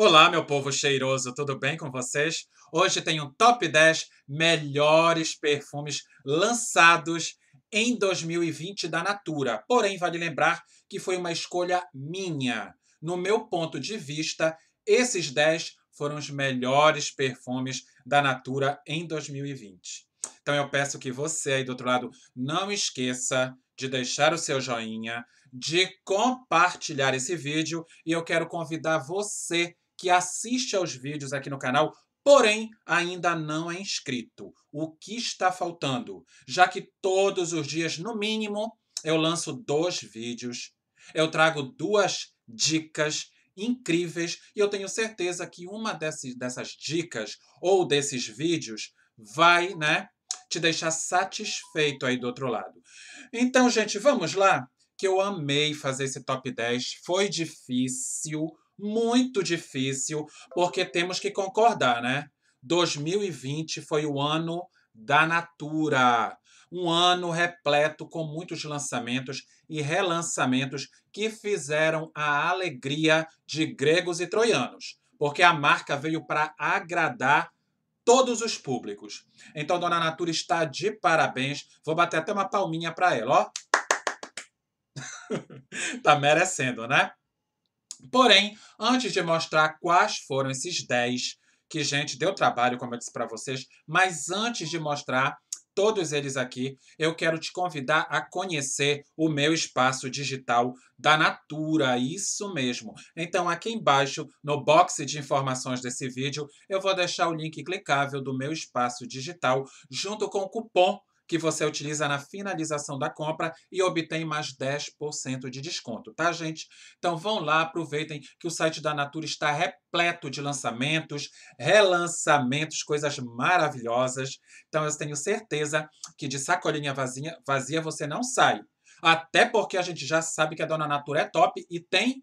Olá, meu povo cheiroso, tudo bem com vocês? Hoje tem um top 10 melhores perfumes lançados em 2020 da Natura. Porém, vale lembrar que foi uma escolha minha. No meu ponto de vista, esses 10 foram os melhores perfumes da Natura em 2020. Então eu peço que você aí do outro lado não esqueça de deixar o seu joinha, de compartilhar esse vídeo e eu quero convidar você que assiste aos vídeos aqui no canal, porém ainda não é inscrito. O que está faltando? Já que todos os dias, no mínimo, eu lanço dois vídeos, eu trago duas dicas incríveis e eu tenho certeza que uma dessas, dessas dicas ou desses vídeos vai, né, te deixar satisfeito aí do outro lado. Então, gente, vamos lá? Que eu amei fazer esse top 10. Foi difícil, muito difícil, porque temos que concordar, né? 2020 foi o ano da Natura. Um ano repleto com muitos lançamentos e relançamentos que fizeram a alegria de gregos e troianos, porque a marca veio para agradar todos os públicos. Então, Dona Natura está de parabéns. Vou bater até uma palminha para ela, ó. tá merecendo, né? Porém, antes de mostrar quais foram esses 10, que, gente, deu trabalho, como eu disse para vocês, mas antes de mostrar todos eles aqui, eu quero te convidar a conhecer o meu espaço digital da Natura, isso mesmo. Então, aqui embaixo, no box de informações desse vídeo, eu vou deixar o link clicável do meu espaço digital junto com o cupom que você utiliza na finalização da compra e obtém mais 10% de desconto, tá, gente? Então vão lá, aproveitem que o site da Natura está repleto de lançamentos, relançamentos, coisas maravilhosas. Então eu tenho certeza que de sacolinha vazia, vazia você não sai. Até porque a gente já sabe que a Dona Natura é top e tem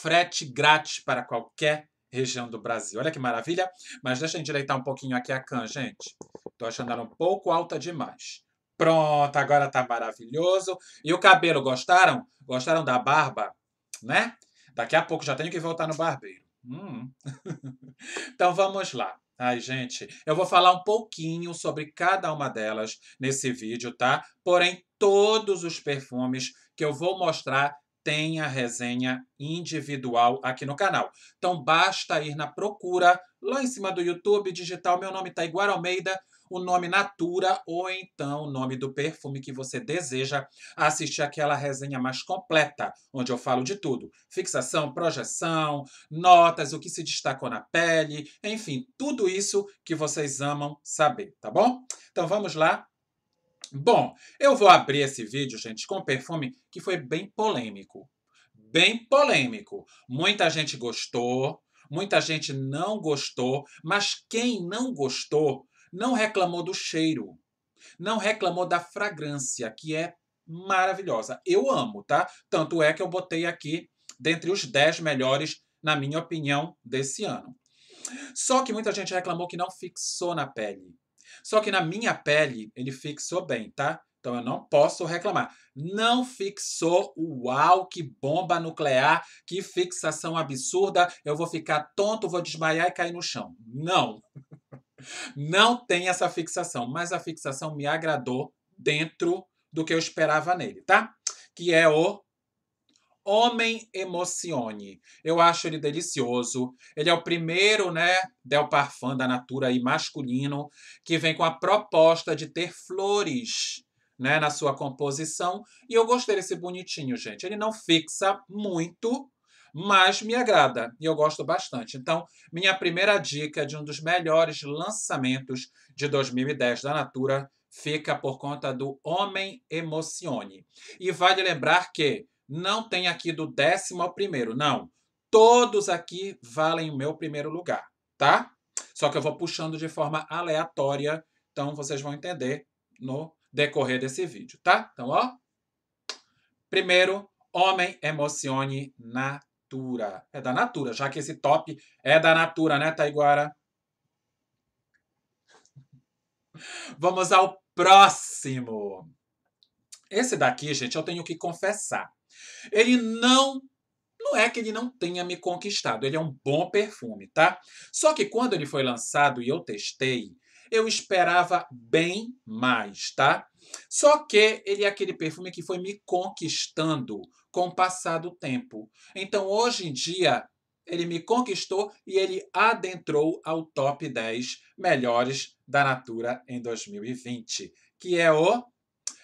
frete grátis para qualquer região do Brasil. Olha que maravilha. Mas deixa eu endireitar um pouquinho aqui a can, gente. Tô achando ela um pouco alta demais. Pronto, agora tá maravilhoso. E o cabelo, gostaram? Gostaram da barba? Né? Daqui a pouco já tenho que voltar no barbeiro. Hum. então vamos lá. Ai, gente, eu vou falar um pouquinho sobre cada uma delas nesse vídeo, tá? Porém, todos os perfumes que eu vou mostrar têm a resenha individual aqui no canal. Então basta ir na procura lá em cima do YouTube, digitar o meu nome tá igual Almeida, o nome Natura ou então o nome do perfume que você deseja assistir aquela resenha mais completa, onde eu falo de tudo: fixação, projeção, notas, o que se destacou na pele, enfim, tudo isso que vocês amam saber, tá bom? Então vamos lá. Bom, eu vou abrir esse vídeo, gente, com um perfume que foi bem polêmico. Bem polêmico. Muita gente gostou, muita gente não gostou, mas quem não gostou não reclamou do cheiro. Não reclamou da fragrância, que é maravilhosa. Eu amo, tá? Tanto é que eu botei aqui dentre os 10 melhores, na minha opinião, desse ano. Só que muita gente reclamou que não fixou na pele. Só que na minha pele ele fixou bem, tá? Então eu não posso reclamar. Não fixou. Uau, que bomba nuclear, que fixação absurda. Eu vou ficar tonto, vou desmaiar e cair no chão. Não. Não tem essa fixação, mas a fixação me agradou dentro do que eu esperava nele, tá? Que é o Homem Emocione. Eu acho ele delicioso. Ele é o primeiro, né, Del Parfum da Natura e masculino que vem com a proposta de ter flores, né, na sua composição. E eu gostei desse bonitinho, gente. Ele não fixa muito, mas me agrada e eu gosto bastante. Então, minha primeira dica de um dos melhores lançamentos de 2010 da Natura fica por conta do Homem Emocione. E vale lembrar que não tem aqui do décimo ao primeiro, não. Todos aqui valem o meu primeiro lugar, tá? Só que eu vou puxando de forma aleatória, então vocês vão entender no decorrer desse vídeo, tá? Então, ó. Primeiro, Homem Emocione na Natura. É da Natura, já que esse top é da Natura, né, Taiguara? Vamos ao próximo. Esse daqui, gente, eu tenho que confessar. Ele não. Não é que ele não tenha me conquistado, ele é um bom perfume, tá? Só que quando ele foi lançado e eu testei, eu esperava bem mais, tá? Só que ele é aquele perfume que foi me conquistando com o passar do tempo. Então, hoje em dia, ele me conquistou e ele adentrou ao top 10 melhores da Natura em 2020, que é o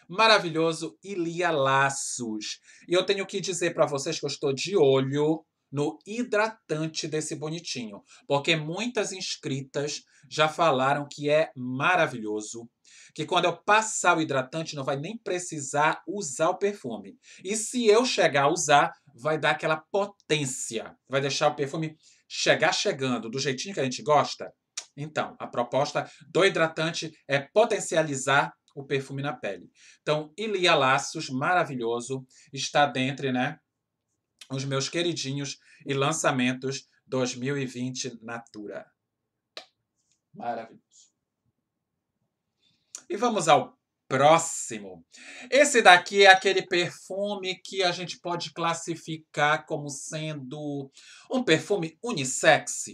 maravilhoso Ilia Laços. E eu tenho que dizer para vocês que eu estou de olho no hidratante desse bonitinho, porque muitas inscritas já falaram que é maravilhoso, que quando eu passar o hidratante não vai nem precisar usar o perfume. E se eu chegar a usar, vai dar aquela potência, vai deixar o perfume chegar chegando do jeitinho que a gente gosta. Então, a proposta do hidratante é potencializar o perfume na pele. Então, Ilia Laços, maravilhoso, está dentro, né, os meus queridinhos e lançamentos 2020 Natura. Maravilhoso. E vamos ao próximo. Esse daqui é aquele perfume que a gente pode classificar como sendo um perfume unissex.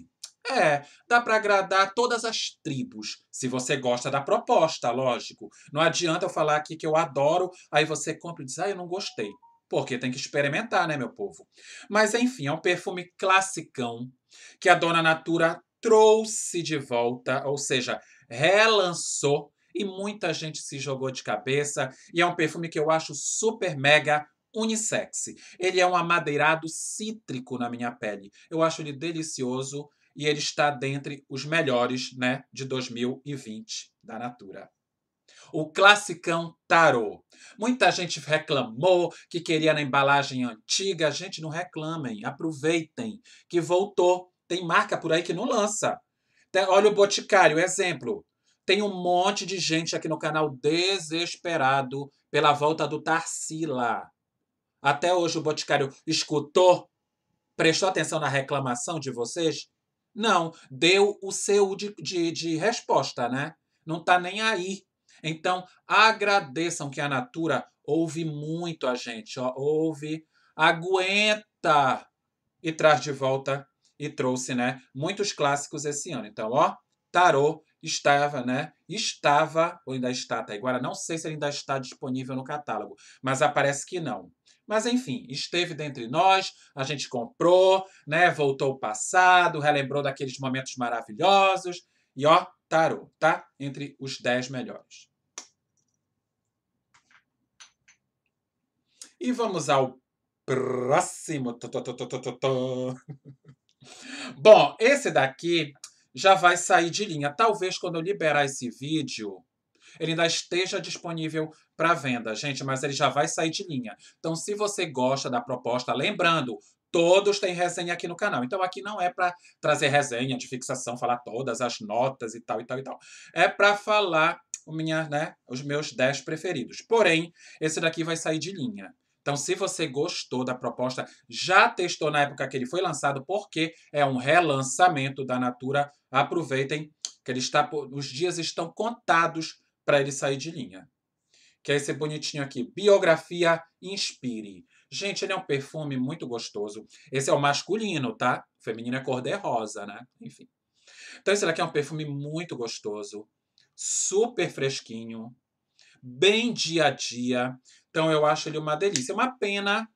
É, dá para agradar todas as tribos, se você gosta da proposta, lógico. Não adianta eu falar aqui que eu adoro, aí você compra e diz, ah, eu não gostei. Porque tem que experimentar, né, meu povo? Mas enfim, é um perfume classicão que a Dona Natura trouxe de volta, ou seja, relançou e muita gente se jogou de cabeça. E é um perfume que eu acho super mega unissex. Ele é um amadeirado cítrico na minha pele. Eu acho ele delicioso e ele está dentre os melhores, né, de 2020 da Natura o classicão tarô. Muita gente reclamou que queria na embalagem antiga. Gente, não reclamem, aproveitem que voltou. Tem marca por aí que não lança. Olha o Boticário, exemplo. Tem um monte de gente aqui no canal desesperado pela volta do Tarsila. Até hoje o Boticário escutou? Prestou atenção na reclamação de vocês? Não, deu o seu de, de, de resposta, né? Não tá nem aí então, agradeçam que a Natura ouve muito a gente, ó, ouve, aguenta e traz de volta e trouxe, né, muitos clássicos esse ano. Então, ó, Tarô estava, né, estava ou ainda está, até tá Agora não sei se ele ainda está disponível no catálogo, mas aparece que não. Mas enfim, esteve dentre nós, a gente comprou, né, voltou ao passado, relembrou daqueles momentos maravilhosos e ó, Tarô, tá? Entre os 10 melhores. E vamos ao próximo. Bom, esse daqui já vai sair de linha. Talvez quando eu liberar esse vídeo, ele ainda esteja disponível para venda, gente, mas ele já vai sair de linha. Então, se você gosta da proposta, lembrando, todos têm resenha aqui no canal. Então, aqui não é para trazer resenha de fixação, falar todas as notas e tal e tal e tal. É para falar minha, né, os meus 10 preferidos. Porém, esse daqui vai sair de linha. Então, se você gostou da proposta, já testou na época que ele foi lançado, porque é um relançamento da Natura. Aproveitem que ele está, os dias estão contados para ele sair de linha. Que é esse bonitinho aqui, Biografia Inspire. Gente, ele é um perfume muito gostoso. Esse é o masculino, tá? O feminino é cor de rosa, né? Enfim. Então, esse daqui é um perfume muito gostoso, super fresquinho, bem dia a dia. Então eu acho ele uma delícia. É uma pena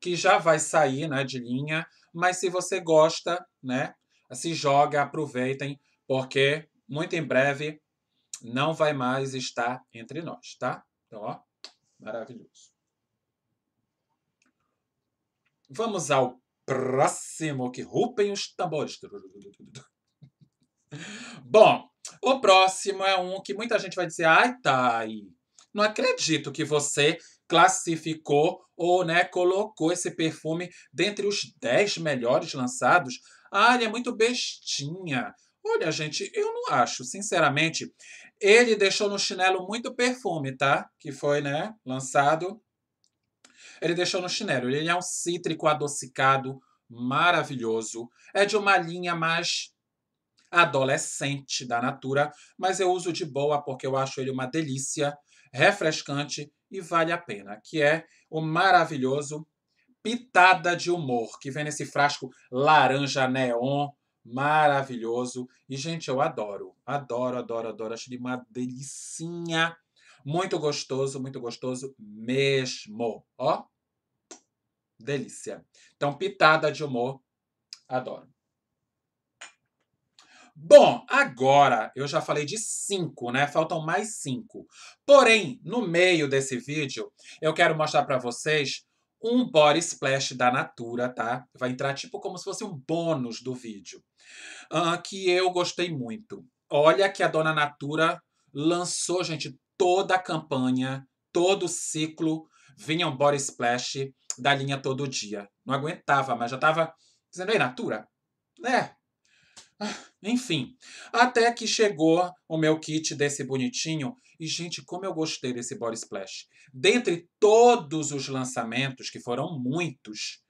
que já vai sair né, de linha, mas se você gosta, né, se joga, aproveitem, porque muito em breve não vai mais estar entre nós, tá? Então, ó, maravilhoso. Vamos ao próximo, que rupem os tambores. Bom, o próximo é um que muita gente vai dizer, ai, Thay, tá não acredito que você classificou ou né, colocou esse perfume dentre os 10 melhores lançados. Ah, ele é muito bestinha. Olha, gente, eu não acho, sinceramente. Ele deixou no chinelo muito perfume, tá? Que foi, né, lançado. Ele deixou no chinelo. Ele é um cítrico adocicado maravilhoso. É de uma linha mais adolescente da Natura, mas eu uso de boa porque eu acho ele uma delícia refrescante e vale a pena, que é o maravilhoso Pitada de Humor, que vem nesse frasco laranja neon, maravilhoso. E, gente, eu adoro, adoro, adoro, adoro. Acho de uma delicinha. Muito gostoso, muito gostoso mesmo. Ó, delícia. Então, pitada de humor, adoro. Bom, agora eu já falei de cinco, né? Faltam mais cinco. Porém, no meio desse vídeo, eu quero mostrar para vocês um body splash da Natura, tá? Vai entrar tipo como se fosse um bônus do vídeo, uh, que eu gostei muito. Olha que a dona Natura lançou, gente, toda a campanha, todo o ciclo, vinha um body splash da linha todo dia. Não aguentava, mas já tava dizendo, ei, Natura, né? Ah, enfim, até que chegou o meu kit desse bonitinho. E, gente, como eu gostei desse Body Splash. Dentre todos os lançamentos, que foram muitos,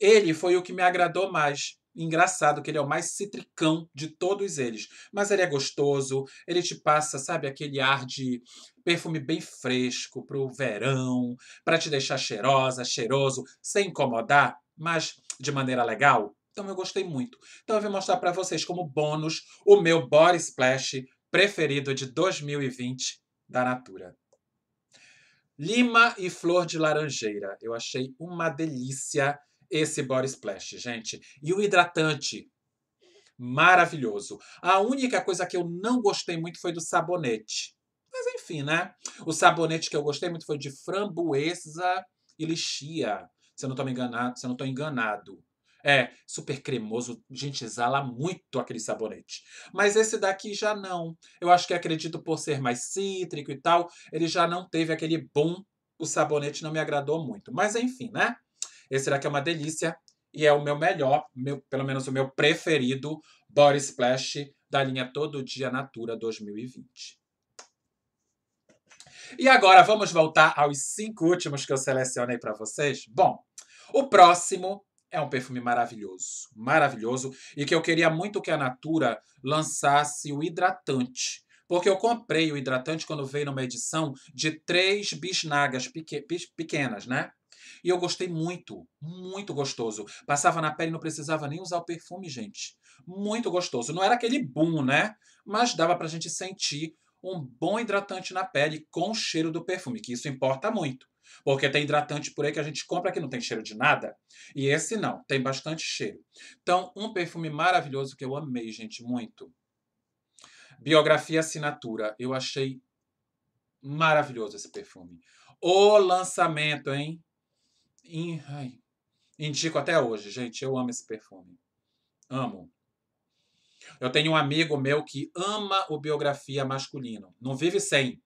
ele foi o que me agradou mais. Engraçado que ele é o mais citricão de todos eles. Mas ele é gostoso, ele te passa, sabe, aquele ar de perfume bem fresco pro verão, para te deixar cheirosa, cheiroso, sem incomodar, mas de maneira legal então eu gostei muito. Então eu vou mostrar para vocês como bônus o meu body splash preferido de 2020 da Natura. Lima e flor de laranjeira. Eu achei uma delícia esse body splash, gente. E o hidratante maravilhoso. A única coisa que eu não gostei muito foi do sabonete. Mas enfim, né? O sabonete que eu gostei muito foi de framboesa e lixia, se eu não estou enganado, se eu não tô enganado. É, hum. super cremoso, gente, exala muito aquele sabonete. Mas esse daqui já não. Eu acho que acredito por ser mais cítrico e tal, ele já não teve aquele bom. O sabonete não me agradou muito. Mas enfim, né? Esse daqui é uma delícia e é o meu melhor, meu, pelo menos o meu preferido Body Splash da linha Todo Dia Natura 2020. E agora vamos voltar aos cinco últimos que eu selecionei para vocês. Bom, o próximo é um perfume maravilhoso, maravilhoso, e que eu queria muito que a Natura lançasse o hidratante. Porque eu comprei o hidratante quando veio numa edição de três bisnagas pequ pequenas, né? E eu gostei muito, muito gostoso. Passava na pele, não precisava nem usar o perfume, gente. Muito gostoso. Não era aquele boom, né? Mas dava pra gente sentir um bom hidratante na pele com o cheiro do perfume, que isso importa muito. Porque tem hidratante por aí que a gente compra que não tem cheiro de nada. E esse não, tem bastante cheiro. Então, um perfume maravilhoso que eu amei, gente, muito. Biografia Assinatura. Eu achei maravilhoso esse perfume. O lançamento, hein? In... Indico até hoje, gente. Eu amo esse perfume. Amo. Eu tenho um amigo meu que ama o biografia masculino. Não vive sem.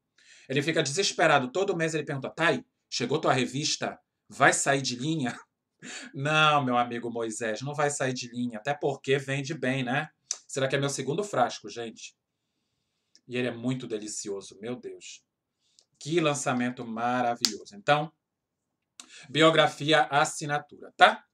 Ele fica desesperado. Todo mês ele pergunta, Thay, Chegou tua revista? Vai sair de linha? Não, meu amigo Moisés, não vai sair de linha, até porque vende bem, né? Será que é meu segundo frasco, gente? E ele é muito delicioso, meu Deus. Que lançamento maravilhoso. Então, biografia assinatura, tá?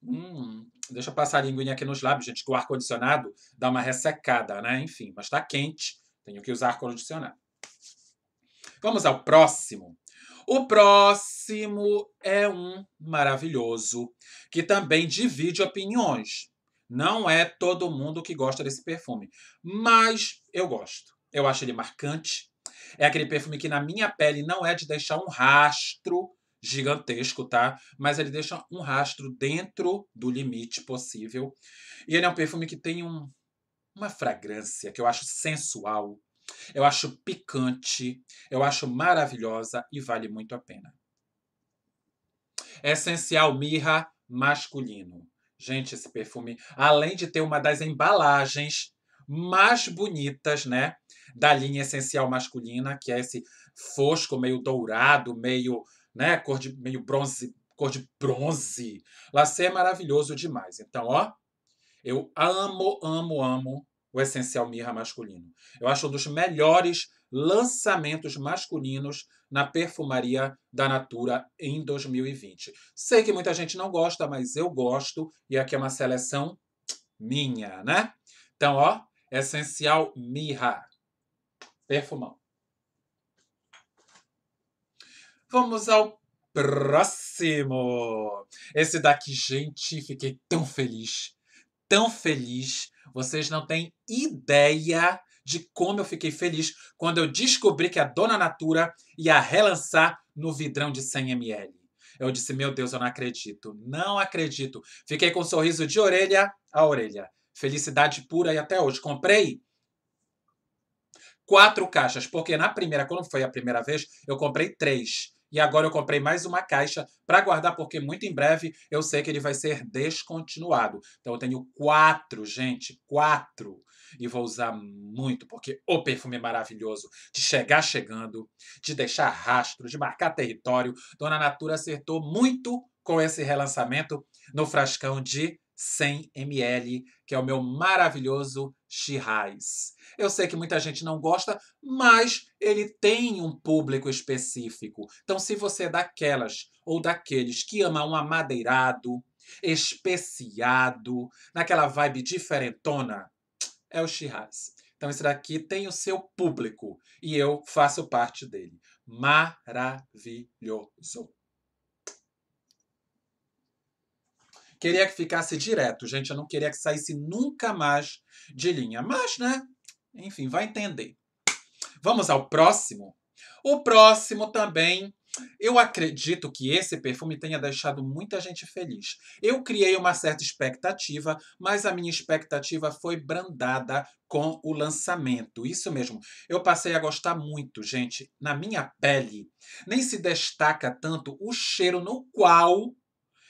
Hum, deixa eu passar a linguinha aqui nos lábios, gente, que o ar-condicionado dá uma ressecada, né? Enfim, mas tá quente. Tenho que usar condicional. Vamos ao próximo. O próximo é um maravilhoso, que também divide opiniões. Não é todo mundo que gosta desse perfume, mas eu gosto. Eu acho ele marcante. É aquele perfume que na minha pele não é de deixar um rastro gigantesco, tá? Mas ele deixa um rastro dentro do limite possível. E ele é um perfume que tem um uma fragrância que eu acho sensual, eu acho picante, eu acho maravilhosa e vale muito a pena. Essencial Mirra Masculino. Gente, esse perfume, além de ter uma das embalagens mais bonitas, né, da linha Essencial Masculina, que é esse fosco meio dourado, meio, né, cor de meio bronze, cor de bronze. Lacé é maravilhoso demais. Então, ó, eu amo, amo, amo o Essencial Mirra masculino. Eu acho um dos melhores lançamentos masculinos na perfumaria da Natura em 2020. Sei que muita gente não gosta, mas eu gosto e aqui é uma seleção minha, né? Então, ó, Essencial Mirra. Perfumão. Vamos ao próximo. Esse daqui, gente, fiquei tão feliz tão feliz. Vocês não têm ideia de como eu fiquei feliz quando eu descobri que a Dona Natura ia relançar no vidrão de 100 ml. Eu disse, meu Deus, eu não acredito, não acredito. Fiquei com um sorriso de orelha a orelha. Felicidade pura e até hoje. Comprei quatro caixas, porque na primeira, quando foi a primeira vez, eu comprei três. E agora eu comprei mais uma caixa para guardar, porque muito em breve eu sei que ele vai ser descontinuado. Então eu tenho quatro, gente, quatro. E vou usar muito, porque o perfume é maravilhoso de chegar chegando, de deixar rastro, de marcar território. Dona Natura acertou muito com esse relançamento no frascão de 100 ml, que é o meu maravilhoso Shiraz. Eu sei que muita gente não gosta, mas ele tem um público específico. Então, se você é daquelas ou daqueles que ama um amadeirado, especiado, naquela vibe diferentona, é o Shiraz. Então, esse daqui tem o seu público e eu faço parte dele. Maravilhoso. Queria que ficasse direto, gente. Eu não queria que saísse nunca mais de linha. Mas, né? Enfim, vai entender. Vamos ao próximo. O próximo também. Eu acredito que esse perfume tenha deixado muita gente feliz. Eu criei uma certa expectativa, mas a minha expectativa foi brandada com o lançamento. Isso mesmo. Eu passei a gostar muito, gente. Na minha pele, nem se destaca tanto o cheiro no qual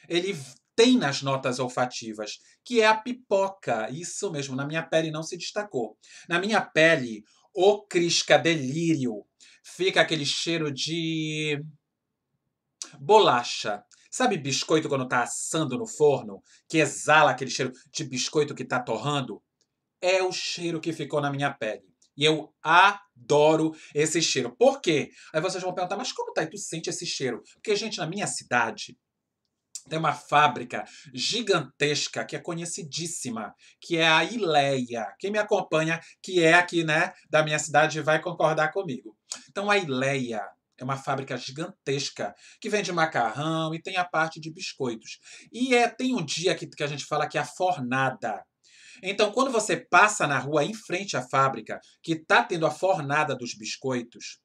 ele tem nas notas olfativas, que é a pipoca. Isso mesmo, na minha pele não se destacou. Na minha pele, o crisca delírio. Fica aquele cheiro de bolacha. Sabe biscoito quando tá assando no forno, que exala aquele cheiro de biscoito que tá torrando? É o cheiro que ficou na minha pele. E eu adoro esse cheiro. Por quê? Aí vocês vão perguntar, mas como tá? E tu sente esse cheiro? Porque, gente, na minha cidade, tem uma fábrica gigantesca que é conhecidíssima, que é a Ileia. Quem me acompanha, que é aqui, né, da minha cidade, vai concordar comigo. Então a Ileia é uma fábrica gigantesca que vende macarrão e tem a parte de biscoitos. E é, tem um dia que, que a gente fala que é a fornada. Então, quando você passa na rua em frente à fábrica, que está tendo a fornada dos biscoitos,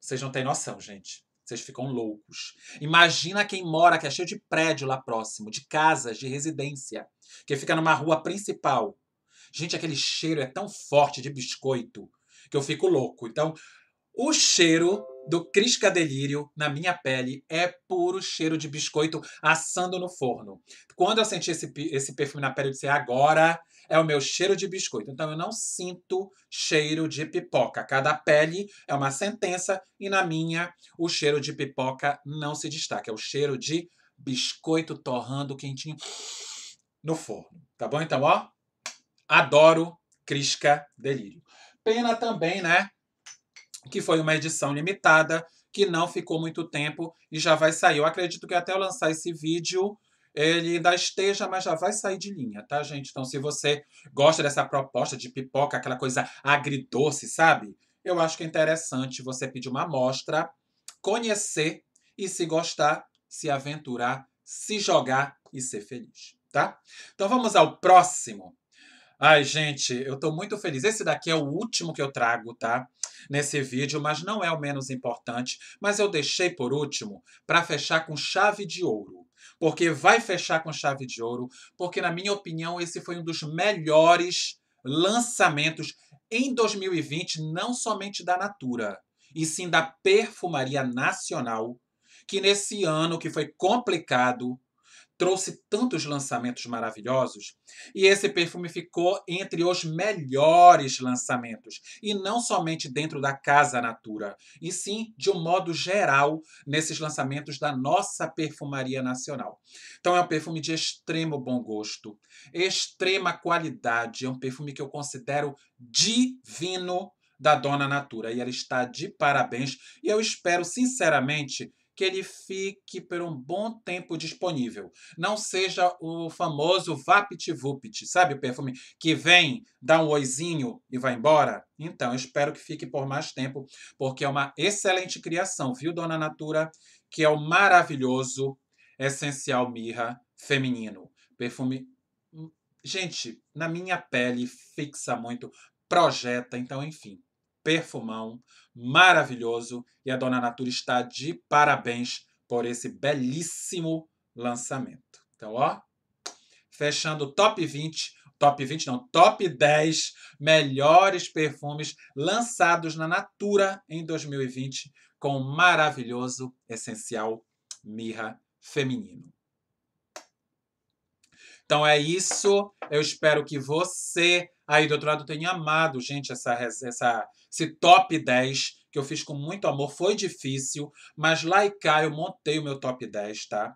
vocês não têm noção, gente. Vocês ficam loucos. Imagina quem mora, que é cheio de prédio lá próximo, de casas, de residência, que fica numa rua principal. Gente, aquele cheiro é tão forte de biscoito que eu fico louco. Então, o cheiro do Crisca Delírio na minha pele é puro cheiro de biscoito assando no forno. Quando eu senti esse, esse perfume na pele, eu disse: agora é o meu cheiro de biscoito. Então eu não sinto cheiro de pipoca. Cada pele é uma sentença e na minha o cheiro de pipoca não se destaca. É o cheiro de biscoito torrando quentinho no forno. Tá bom? Então, ó, adoro Crisca Delírio. Pena também, né? que foi uma edição limitada, que não ficou muito tempo e já vai sair. Eu acredito que até eu lançar esse vídeo, ele ainda esteja, mas já vai sair de linha, tá, gente? Então, se você gosta dessa proposta de pipoca, aquela coisa agridoce, sabe? Eu acho que é interessante você pedir uma amostra, conhecer e, se gostar, se aventurar, se jogar e ser feliz, tá? Então, vamos ao próximo Ai, gente, eu tô muito feliz. Esse daqui é o último que eu trago, tá? Nesse vídeo, mas não é o menos importante. Mas eu deixei por último para fechar com chave de ouro. Porque vai fechar com chave de ouro, porque, na minha opinião, esse foi um dos melhores lançamentos em 2020, não somente da Natura, e sim da Perfumaria Nacional, que nesse ano que foi complicado, trouxe tantos lançamentos maravilhosos. E esse perfume ficou entre os melhores lançamentos, e não somente dentro da Casa Natura, e sim de um modo geral nesses lançamentos da nossa perfumaria nacional. Então é um perfume de extremo bom gosto, extrema qualidade, é um perfume que eu considero divino da Dona Natura. E ela está de parabéns. E eu espero, sinceramente, que ele fique por um bom tempo disponível. Não seja o famoso Vupit, sabe o perfume que vem, dá um oizinho e vai embora? Então, espero que fique por mais tempo, porque é uma excelente criação, viu, Dona Natura? Que é o maravilhoso Essencial Mirra Feminino. Perfume. Hum, gente, na minha pele fixa muito, projeta, então, enfim perfumão maravilhoso e a Dona Natura está de parabéns por esse belíssimo lançamento. Então, ó, fechando o top 20, top 20 não, top 10 melhores perfumes lançados na Natura em 2020 com o maravilhoso essencial mirra feminino. Então é isso. Eu espero que você aí do outro lado tenha amado, gente, essa, essa, esse top 10 que eu fiz com muito amor foi difícil, mas lá e cá eu montei o meu top 10, tá?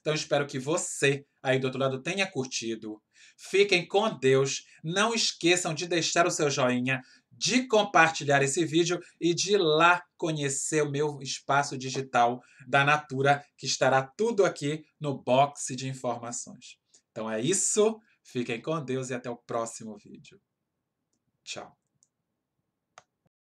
Então espero que você aí do outro lado tenha curtido. Fiquem com Deus. Não esqueçam de deixar o seu joinha, de compartilhar esse vídeo e de ir lá conhecer o meu espaço digital da Natura, que estará tudo aqui no box de informações. Então é isso. Fiquem com Deus e até o próximo vídeo. Tchau.